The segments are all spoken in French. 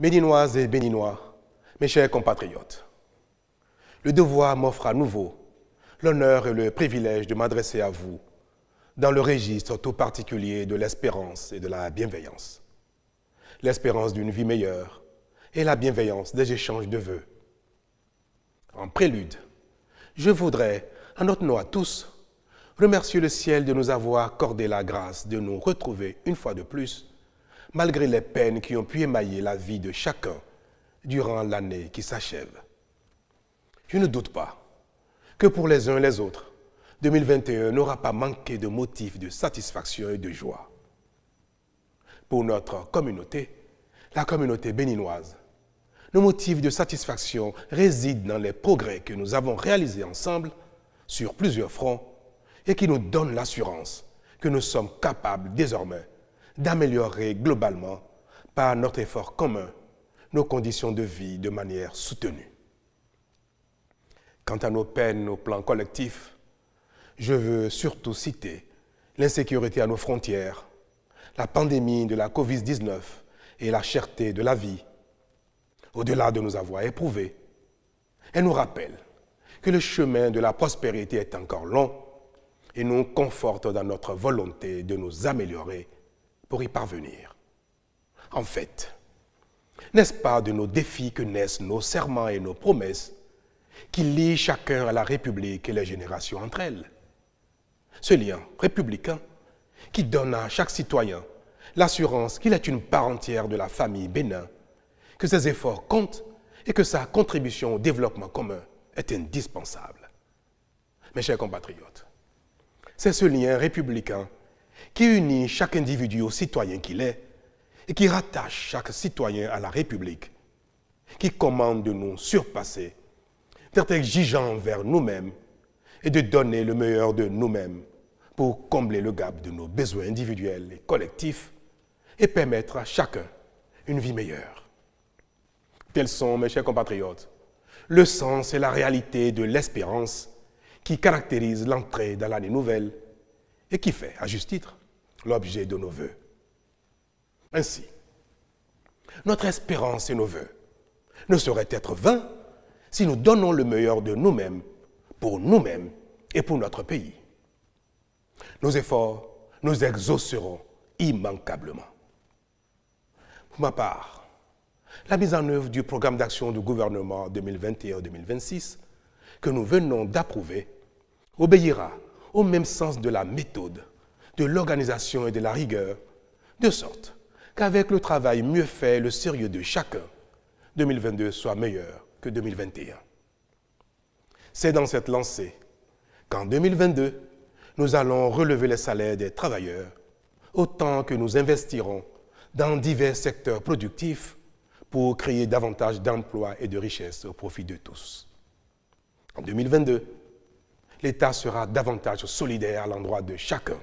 Béninoises et Béninois, mes chers compatriotes, le devoir m'offre à nouveau l'honneur et le privilège de m'adresser à vous dans le registre tout particulier de l'espérance et de la bienveillance. L'espérance d'une vie meilleure et la bienveillance des échanges de vœux. En prélude, je voudrais, en notre nom à tous, remercier le ciel de nous avoir accordé la grâce de nous retrouver une fois de plus malgré les peines qui ont pu émailler la vie de chacun durant l'année qui s'achève. Je ne doute pas que pour les uns et les autres, 2021 n'aura pas manqué de motifs de satisfaction et de joie. Pour notre communauté, la communauté béninoise, nos motifs de satisfaction résident dans les progrès que nous avons réalisés ensemble sur plusieurs fronts et qui nous donnent l'assurance que nous sommes capables désormais d'améliorer globalement, par notre effort commun, nos conditions de vie de manière soutenue. Quant à nos peines au plan collectif, je veux surtout citer l'insécurité à nos frontières, la pandémie de la Covid-19 et la cherté de la vie. Au-delà de nous avoir éprouvés, elle nous rappelle que le chemin de la prospérité est encore long et nous conforte dans notre volonté de nous améliorer pour y parvenir. En fait, n'est-ce pas de nos défis que naissent nos serments et nos promesses qui lient chacun à la République et les générations entre elles Ce lien républicain qui donne à chaque citoyen l'assurance qu'il est une part entière de la famille Bénin, que ses efforts comptent et que sa contribution au développement commun est indispensable. Mes chers compatriotes, c'est ce lien républicain qui unit chaque individu au citoyen qu'il est et qui rattache chaque citoyen à la République, qui commande de nous surpasser, d'être exigeants vers nous-mêmes et de donner le meilleur de nous-mêmes pour combler le gap de nos besoins individuels et collectifs et permettre à chacun une vie meilleure. Tels sont, mes chers compatriotes, le sens et la réalité de l'espérance qui caractérise l'entrée dans l'année nouvelle et qui fait, à juste titre, l'objet de nos voeux. Ainsi, notre espérance et nos voeux ne sauraient être vains si nous donnons le meilleur de nous-mêmes pour nous-mêmes et pour notre pays. Nos efforts nous exauceront immanquablement. Pour ma part, la mise en œuvre du programme d'action du gouvernement 2021-2026 que nous venons d'approuver obéira au même sens de la méthode de l'organisation et de la rigueur, de sorte qu'avec le travail mieux fait, le sérieux de chacun, 2022 soit meilleur que 2021. C'est dans cette lancée qu'en 2022, nous allons relever les salaires des travailleurs autant que nous investirons dans divers secteurs productifs pour créer davantage d'emplois et de richesses au profit de tous. En 2022, l'État sera davantage solidaire à l'endroit de chacun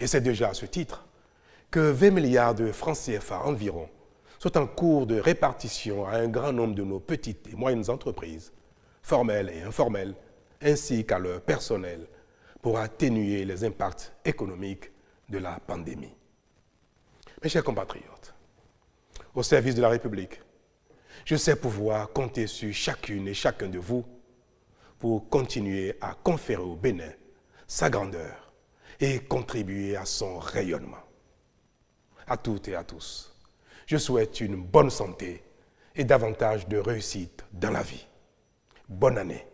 et c'est déjà à ce titre que 20 milliards de francs CFA environ sont en cours de répartition à un grand nombre de nos petites et moyennes entreprises, formelles et informelles, ainsi qu'à leur personnel, pour atténuer les impacts économiques de la pandémie. Mes chers compatriotes, au service de la République, je sais pouvoir compter sur chacune et chacun de vous pour continuer à conférer au Bénin sa grandeur, et contribuer à son rayonnement. À toutes et à tous, je souhaite une bonne santé et davantage de réussite dans la vie. Bonne année.